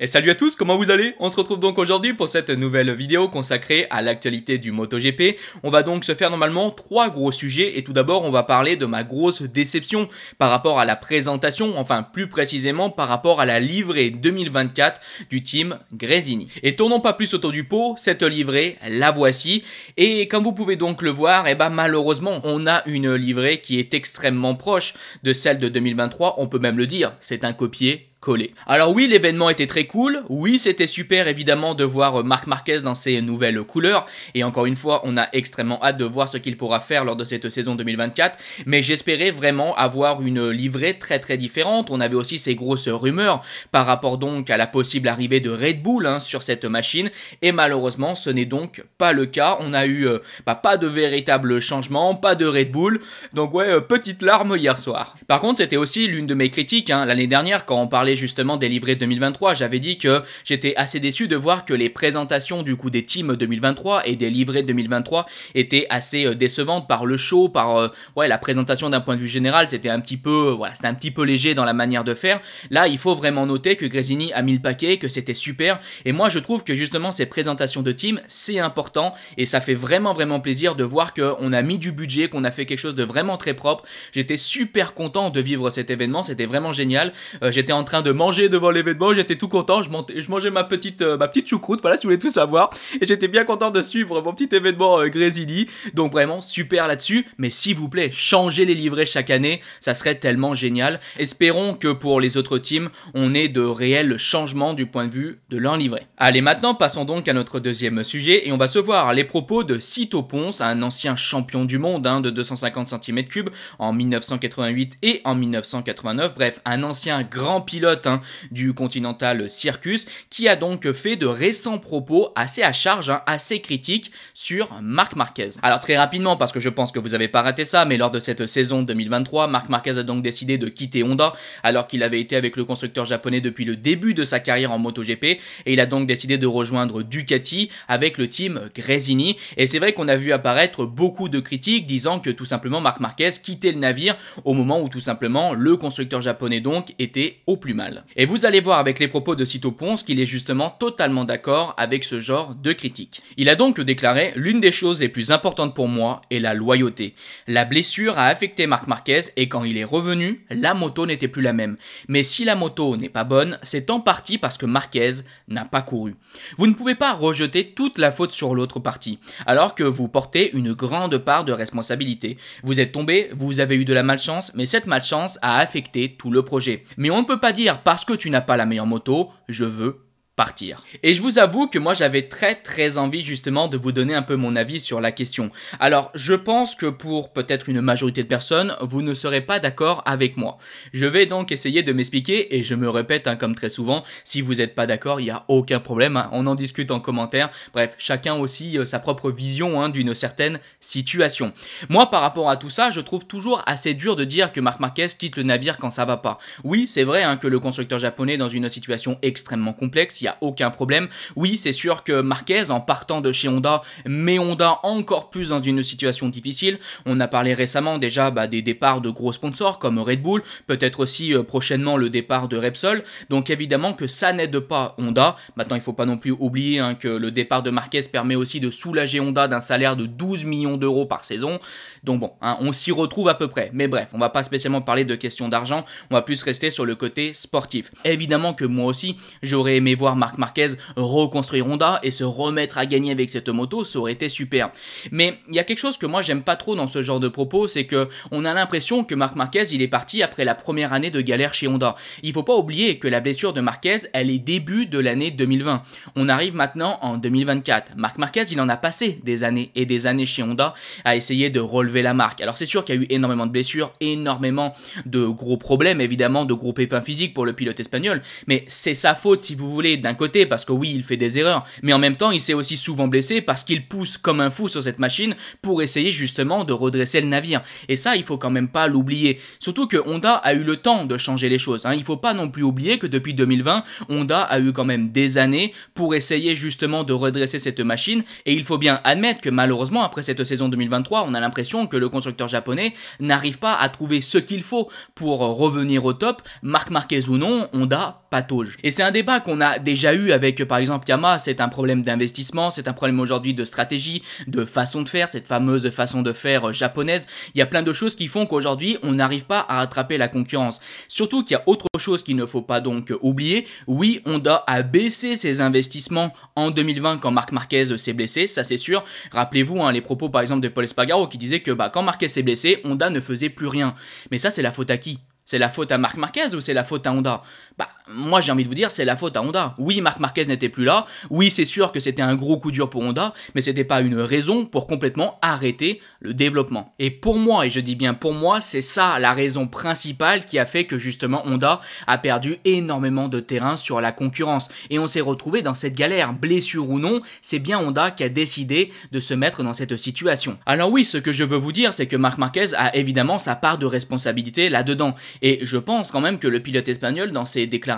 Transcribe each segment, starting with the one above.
Et salut à tous, comment vous allez On se retrouve donc aujourd'hui pour cette nouvelle vidéo consacrée à l'actualité du MotoGP. On va donc se faire normalement trois gros sujets et tout d'abord on va parler de ma grosse déception par rapport à la présentation, enfin plus précisément par rapport à la livrée 2024 du team Gresini. Et tournons pas plus autour du pot, cette livrée, la voici. Et comme vous pouvez donc le voir, eh ben, malheureusement on a une livrée qui est extrêmement proche de celle de 2023, on peut même le dire, c'est un copier collé. Alors oui, l'événement était très cool, oui, c'était super évidemment de voir euh, Marc Marquez dans ses nouvelles couleurs, et encore une fois, on a extrêmement hâte de voir ce qu'il pourra faire lors de cette saison 2024, mais j'espérais vraiment avoir une livrée très très différente, on avait aussi ces grosses rumeurs par rapport donc à la possible arrivée de Red Bull hein, sur cette machine, et malheureusement, ce n'est donc pas le cas, on a eu euh, bah, pas de véritable changement, pas de Red Bull, donc ouais, euh, petite larme hier soir. Par contre, c'était aussi l'une de mes critiques, hein. l'année dernière quand on parlait justement des livrets 2023, j'avais dit que j'étais assez déçu de voir que les présentations du coup des teams 2023 et des livrets 2023 étaient assez euh, décevantes par le show, par euh, ouais, la présentation d'un point de vue général, c'était un petit peu euh, voilà, c'était un petit peu léger dans la manière de faire. Là, il faut vraiment noter que Grésini a mis le paquet, que c'était super et moi je trouve que justement ces présentations de team c'est important et ça fait vraiment vraiment plaisir de voir qu'on a mis du budget, qu'on a fait quelque chose de vraiment très propre. J'étais super content de vivre cet événement, c'était vraiment génial. J'étais en train de manger devant l'événement, j'étais tout content, je, mangeais ma petite, euh, ma petite choucroute, voilà si vous voulez tout savoir, et j'étais bien content de suivre mon petit événement euh, donc vraiment super là-dessus, mais s'il vous plaît, changez les livrets chaque année, ça serait tellement génial. Espérons que pour les autres teams, on ait de réels changements du point de vue de leur livret. Allez, maintenant passons donc à notre deuxième sujet, et on va se voir les propos de Cito Ponce, un ancien champion du monde hein, de 250 cm3 en 1988 et en 1989, bref, un ancien grand pilote Hein, du Continental Circus, qui a donc fait de récents propos assez à charge, hein, assez critiques sur Marc Marquez. Alors très rapidement, parce que je pense que vous avez pas raté ça, mais lors de cette saison 2023, Marc Marquez a donc décidé de quitter Honda, alors qu'il avait été avec le constructeur japonais depuis le début de sa carrière en MotoGP, et il a donc décidé de rejoindre Ducati avec le team Grésini. Et c'est vrai qu'on a vu apparaître beaucoup de critiques disant que tout simplement Marc Marquez quittait le navire au moment où tout simplement le constructeur japonais donc était au plus et vous allez voir avec les propos de Cito Ponce qu'il est justement totalement d'accord avec ce genre de critique. Il a donc déclaré L'une des choses les plus importantes pour moi est la loyauté. La blessure a affecté Marc Marquez et quand il est revenu, la moto n'était plus la même. Mais si la moto n'est pas bonne, c'est en partie parce que Marquez n'a pas couru. Vous ne pouvez pas rejeter toute la faute sur l'autre partie, alors que vous portez une grande part de responsabilité. Vous êtes tombé, vous avez eu de la malchance, mais cette malchance a affecté tout le projet. Mais on ne peut pas dire parce que tu n'as pas la meilleure moto, je veux partir. Et je vous avoue que moi j'avais très très envie justement de vous donner un peu mon avis sur la question. Alors je pense que pour peut-être une majorité de personnes, vous ne serez pas d'accord avec moi. Je vais donc essayer de m'expliquer et je me répète hein, comme très souvent, si vous n'êtes pas d'accord, il n'y a aucun problème, hein. on en discute en commentaire. Bref, chacun aussi euh, sa propre vision hein, d'une certaine situation. Moi par rapport à tout ça, je trouve toujours assez dur de dire que Marc Marquez quitte le navire quand ça va pas. Oui, c'est vrai que le constructeur japonais dans une situation extrêmement complexe, il aucun problème. Oui, c'est sûr que Marquez, en partant de chez Honda, met Honda encore plus dans une situation difficile. On a parlé récemment déjà bah, des départs de gros sponsors comme Red Bull, peut-être aussi euh, prochainement le départ de Repsol. Donc évidemment que ça n'aide pas Honda. Maintenant, il ne faut pas non plus oublier hein, que le départ de Marquez permet aussi de soulager Honda d'un salaire de 12 millions d'euros par saison. Donc bon, hein, on s'y retrouve à peu près. Mais bref, on va pas spécialement parler de questions d'argent, on va plus rester sur le côté sportif. Évidemment que moi aussi, j'aurais aimé voir Marc Marquez reconstruire Honda et se remettre à gagner avec cette moto, ça aurait été super. Mais il y a quelque chose que moi j'aime pas trop dans ce genre de propos, c'est que on a l'impression que Marc Marquez il est parti après la première année de galère chez Honda. Il faut pas oublier que la blessure de Marquez elle est début de l'année 2020. On arrive maintenant en 2024. Marc Marquez il en a passé des années et des années chez Honda à essayer de relever la marque. Alors c'est sûr qu'il y a eu énormément de blessures, énormément de gros problèmes évidemment, de gros pépins physiques pour le pilote espagnol, mais c'est sa faute si vous voulez d'un côté, parce que oui, il fait des erreurs, mais en même temps, il s'est aussi souvent blessé parce qu'il pousse comme un fou sur cette machine pour essayer justement de redresser le navire. Et ça, il faut quand même pas l'oublier. Surtout que Honda a eu le temps de changer les choses. Hein. Il faut pas non plus oublier que depuis 2020, Honda a eu quand même des années pour essayer justement de redresser cette machine. Et il faut bien admettre que malheureusement, après cette saison 2023, on a l'impression que le constructeur japonais n'arrive pas à trouver ce qu'il faut pour revenir au top. Marc Marquez ou non, Honda patauge. Et c'est un débat qu'on a déjà eu avec par exemple Yamaha, c'est un problème d'investissement, c'est un problème aujourd'hui de stratégie, de façon de faire, cette fameuse façon de faire euh, japonaise. Il y a plein de choses qui font qu'aujourd'hui on n'arrive pas à rattraper la concurrence. Surtout qu'il y a autre chose qu'il ne faut pas donc euh, oublier, oui Honda a baissé ses investissements en 2020 quand Marc Marquez s'est blessé, ça c'est sûr. Rappelez-vous hein, les propos par exemple de Paul Spagaro qui disait que bah, quand Marquez s'est blessé, Honda ne faisait plus rien. Mais ça c'est la faute à qui c'est la faute à Marc Marquez ou c'est la faute à Honda Bah, moi j'ai envie de vous dire, c'est la faute à Honda. Oui, Marc Marquez n'était plus là, oui, c'est sûr que c'était un gros coup dur pour Honda, mais c'était pas une raison pour complètement arrêter le développement. Et pour moi, et je dis bien pour moi, c'est ça la raison principale qui a fait que justement Honda a perdu énormément de terrain sur la concurrence. Et on s'est retrouvé dans cette galère, blessure ou non, c'est bien Honda qui a décidé de se mettre dans cette situation. Alors oui, ce que je veux vous dire, c'est que Marc Marquez a évidemment sa part de responsabilité là-dedans. Et je pense quand même que le pilote espagnol, dans ses déclarations,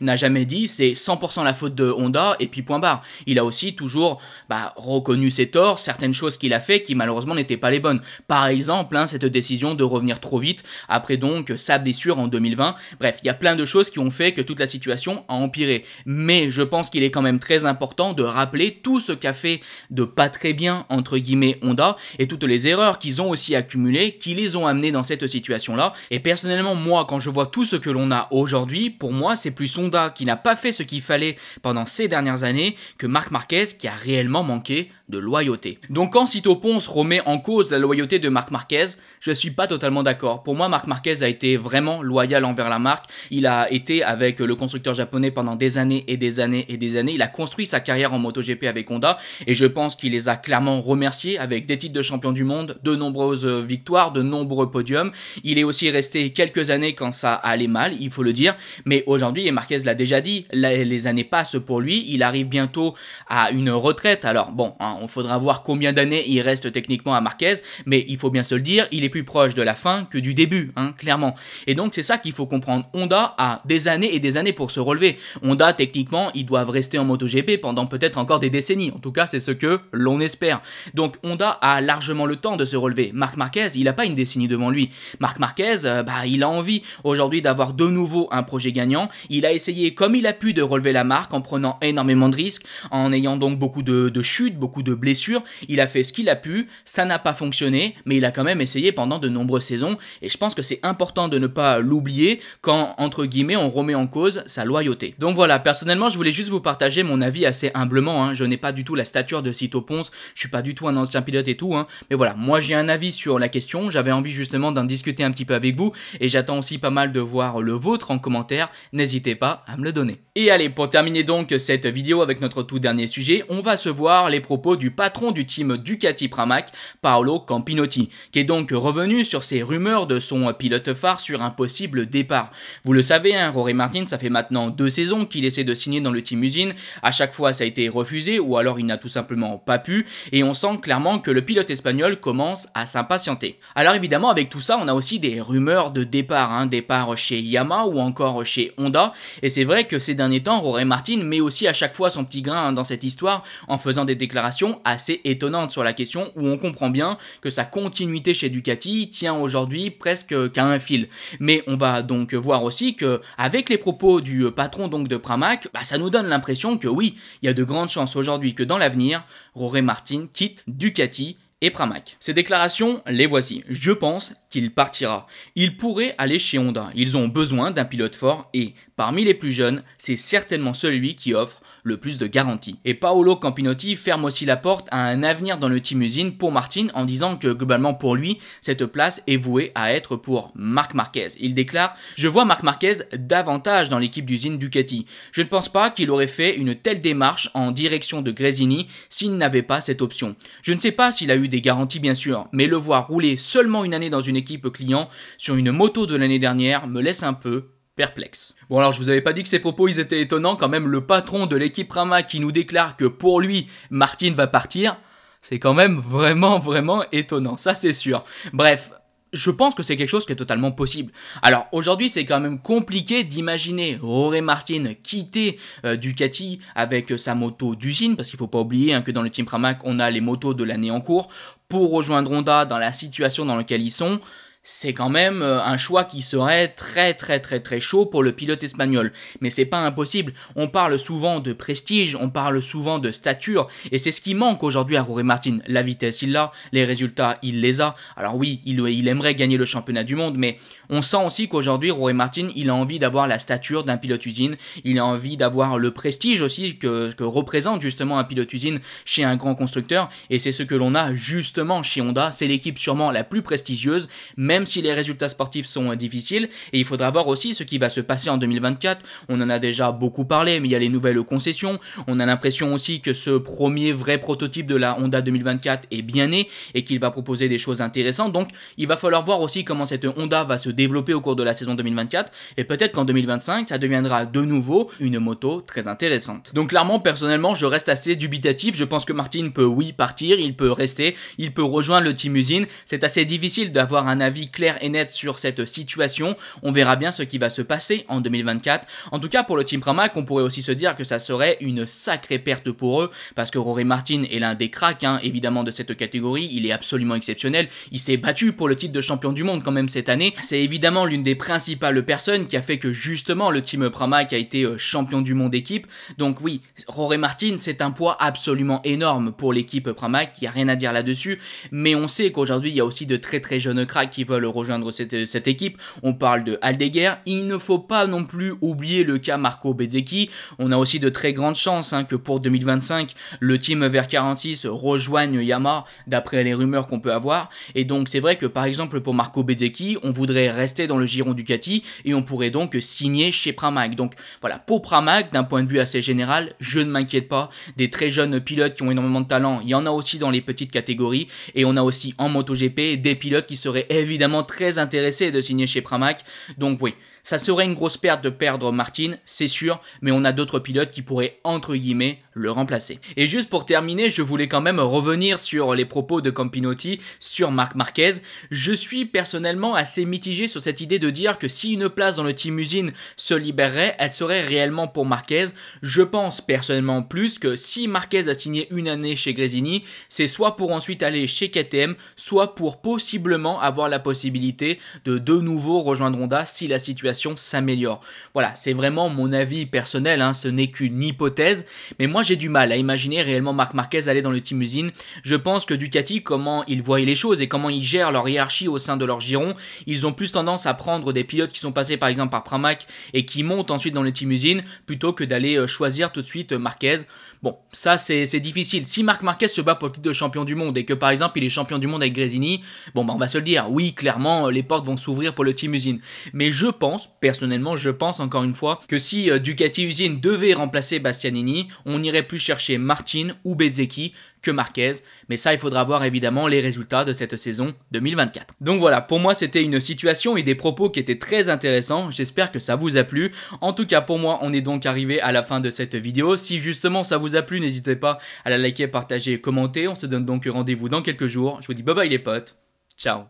n'a jamais dit c'est 100% la faute de Honda et puis point barre. Il a aussi toujours bah, reconnu ses torts, certaines choses qu'il a fait qui malheureusement n'étaient pas les bonnes. Par exemple, hein, cette décision de revenir trop vite après donc sa blessure en 2020. Bref, il y a plein de choses qui ont fait que toute la situation a empiré. Mais je pense qu'il est quand même très important de rappeler tout ce qu'a fait de pas très bien entre guillemets Honda et toutes les erreurs qu'ils ont aussi accumulées, qui les ont amenés dans cette situation-là. Et personnellement, moi, quand je vois tout ce que l'on a aujourd'hui, pour moi, c'est plus Sonda qui n'a pas fait ce qu'il fallait pendant ces dernières années que Marc Marquez qui a réellement manqué de loyauté. Donc quand Cito Ponce remet en cause la loyauté de Marc Marquez, je suis pas totalement d'accord. Pour moi, Marc Marquez a été vraiment loyal envers la marque. Il a été avec le constructeur japonais pendant des années et des années et des années. Il a construit sa carrière en MotoGP avec Honda et je pense qu'il les a clairement remerciés avec des titres de champion du monde, de nombreuses euh, victoires, de nombreux podiums. Il est aussi resté quelques années quand ça allait mal, il faut le dire. Mais aujourd'hui, et Marquez l'a déjà dit, les années passent pour lui. Il arrive bientôt à une retraite. Alors bon, hein, on faudra voir combien d'années il reste techniquement à Marquez, mais il faut bien se le dire, il est plus proche de la fin que du début, hein, clairement. Et donc c'est ça qu'il faut comprendre. Honda a des années et des années pour se relever. Honda, techniquement, ils doivent rester en MotoGP pendant peut-être encore des décennies. En tout cas, c'est ce que l'on espère. Donc Honda a largement le temps de se relever. Marc Marquez, il n'a pas une décennie devant lui. Marc Marquez, euh, bah, il a envie aujourd'hui d'avoir de nouveau un projet gagnant. Il a essayé comme il a pu de relever la marque en prenant énormément de risques, en ayant donc beaucoup de, de chutes, beaucoup de de blessures, il a fait ce qu'il a pu, ça n'a pas fonctionné, mais il a quand même essayé pendant de nombreuses saisons, et je pense que c'est important de ne pas l'oublier quand, entre guillemets, on remet en cause sa loyauté. Donc voilà, personnellement, je voulais juste vous partager mon avis assez humblement, hein. je n'ai pas du tout la stature de Cito Ponce, je suis pas du tout un ancien pilote et tout, hein. mais voilà, moi j'ai un avis sur la question, j'avais envie justement d'en discuter un petit peu avec vous, et j'attends aussi pas mal de voir le vôtre en commentaire, n'hésitez pas à me le donner. Et allez, pour terminer donc cette vidéo avec notre tout dernier sujet, on va se voir les propos du patron du team Ducati Pramac, Paolo Campinotti, qui est donc revenu sur ses rumeurs de son pilote phare sur un possible départ. Vous le savez, hein, Rory Martin, ça fait maintenant deux saisons qu'il essaie de signer dans le team usine. À chaque fois, ça a été refusé ou alors il n'a tout simplement pas pu. Et on sent clairement que le pilote espagnol commence à s'impatienter. Alors évidemment, avec tout ça, on a aussi des rumeurs de départ, un hein, départ chez Yamaha ou encore chez Honda. Et c'est vrai que ces derniers temps, Rory Martin met aussi à chaque fois son petit grain hein, dans cette histoire en faisant des déclarations assez étonnante sur la question où on comprend bien que sa continuité chez Ducati tient aujourd'hui presque qu'à un fil. Mais on va donc voir aussi que avec les propos du patron donc de Pramac, bah, ça nous donne l'impression que oui, il y a de grandes chances aujourd'hui que dans l'avenir, Roré Martin quitte Ducati et Pramac. Ces déclarations, les voici. Je pense qu'il partira. Il pourrait aller chez Honda. Ils ont besoin d'un pilote fort et, parmi les plus jeunes, c'est certainement celui qui offre le plus de garanties. Et Paolo Campinotti ferme aussi la porte à un avenir dans le team usine pour Martin en disant que globalement pour lui, cette place est vouée à être pour Marc Marquez. Il déclare Je vois Marc Marquez davantage dans l'équipe d'usine Ducati. Je ne pense pas qu'il aurait fait une telle démarche en direction de Grésini s'il n'avait pas cette option. Je ne sais pas s'il a eu des garanties bien sûr, mais le voir rouler seulement une année dans une équipe client sur une moto de l'année dernière me laisse un peu perplexe. Bon alors je vous avais pas dit que ces propos ils étaient étonnants quand même le patron de l'équipe Rama qui nous déclare que pour lui Martin va partir, c'est quand même vraiment vraiment étonnant, ça c'est sûr. Bref, je pense que c'est quelque chose qui est totalement possible. Alors aujourd'hui, c'est quand même compliqué d'imaginer Rory Martin quitter euh, Ducati avec euh, sa moto d'usine, parce qu'il faut pas oublier hein, que dans le Team Pramac, on a les motos de l'année en cours, pour rejoindre Honda dans la situation dans laquelle ils sont c'est quand même euh, un choix qui serait très très très très chaud pour le pilote espagnol. Mais c'est pas impossible. On parle souvent de prestige, on parle souvent de stature, et c'est ce qui manque aujourd'hui à Rory Martin. La vitesse, il l'a, les résultats, il les a. Alors oui, il, il aimerait gagner le championnat du monde, mais on sent aussi qu'aujourd'hui, Rory Martin, il a envie d'avoir la stature d'un pilote usine, il a envie d'avoir le prestige aussi que, que représente justement un pilote usine chez un grand constructeur, et c'est ce que l'on a justement chez Honda. C'est l'équipe sûrement la plus prestigieuse, mais même si les résultats sportifs sont euh, difficiles. Et il faudra voir aussi ce qui va se passer en 2024. On en a déjà beaucoup parlé, mais il y a les nouvelles concessions. On a l'impression aussi que ce premier vrai prototype de la Honda 2024 est bien né et qu'il va proposer des choses intéressantes. Donc il va falloir voir aussi comment cette Honda va se développer au cours de la saison 2024. Et peut-être qu'en 2025, ça deviendra de nouveau une moto très intéressante. Donc clairement, personnellement, je reste assez dubitatif. Je pense que Martin peut, oui, partir, il peut rester, il peut rejoindre le team usine. C'est assez difficile d'avoir un avis clair et net sur cette situation. On verra bien ce qui va se passer en 2024. En tout cas, pour le Team Pramac, on pourrait aussi se dire que ça serait une sacrée perte pour eux, parce que Rory Martin est l'un des cracks, hein, évidemment, de cette catégorie. Il est absolument exceptionnel. Il s'est battu pour le titre de champion du monde quand même cette année. C'est évidemment l'une des principales personnes qui a fait que justement le Team Pramac a été euh, champion du monde équipe. Donc oui, Rory Martin, c'est un poids absolument énorme pour l'équipe Pramac. Il n'y a rien à dire là-dessus. Mais on sait qu'aujourd'hui, il y a aussi de très très jeunes cracks qui veulent rejoindre cette, équipe. On parle de Aldeguer. Il ne faut pas non plus oublier le cas Marco Bezeki On a aussi de très grandes chances hein, que pour 2025, le team vers 46 rejoigne Yamaha, d'après les rumeurs qu'on peut avoir. Et donc, c'est vrai que par exemple, pour Marco Bezeki on voudrait rester dans le giron Ducati et on pourrait donc signer chez Pramac. Donc, voilà, pour Pramac, d'un point de vue assez général, je ne m'inquiète pas. Des très jeunes pilotes qui ont énormément de talent, il y en a aussi dans les petites catégories. Et on a aussi en MotoGP des pilotes qui seraient évidemment évidemment très intéressé de signer chez Pramac. Donc oui, ça serait une grosse perte de perdre Martin, c'est sûr, mais on a d'autres pilotes qui pourraient, entre guillemets, le remplacer. Et juste pour terminer, je voulais quand même revenir sur les propos de Campinotti sur Marc Marquez. Je suis personnellement assez mitigé sur cette idée de dire que si une place dans le team usine se libérerait, elle serait réellement pour Marquez. Je pense personnellement plus que si Marquez a signé une année chez Gresini, c'est soit pour ensuite aller chez KTM, soit pour possiblement avoir la possibilité de de nouveau rejoindre Honda si la situation s'améliore. Voilà, c'est vraiment mon avis personnel, hein. ce n'est qu'une hypothèse, mais moi j'ai du mal à imaginer réellement Marc Marquez aller dans le team usine. Je pense que Ducati, comment ils voient les choses et comment ils gèrent leur hiérarchie au sein de leur giron, ils ont plus tendance à prendre des pilotes qui sont passés par exemple par Pramac et qui montent ensuite dans le team usine plutôt que d'aller euh, choisir tout de suite euh, Marquez. Bon, ça c'est difficile. Si Marc Marquez se bat pour le titre de champion du monde et que par exemple il est champion du monde avec Grésini, bon bah on va se le dire, oui clairement les portes vont s'ouvrir pour le team usine. Mais je pense, personnellement je pense encore une fois, que si euh, Ducati usine devait remplacer Bastianini, on irait plus chercher Martin ou Bezzeki que Marquez, mais ça il faudra voir évidemment les résultats de cette saison 2024. Donc voilà, pour moi c'était une situation et des propos qui étaient très intéressants, j'espère que ça vous a plu. En tout cas pour moi on est donc arrivé à la fin de cette vidéo, si justement ça vous a plu n'hésitez pas à la liker, partager commenter, on se donne donc rendez-vous dans quelques jours, je vous dis bye bye les potes, ciao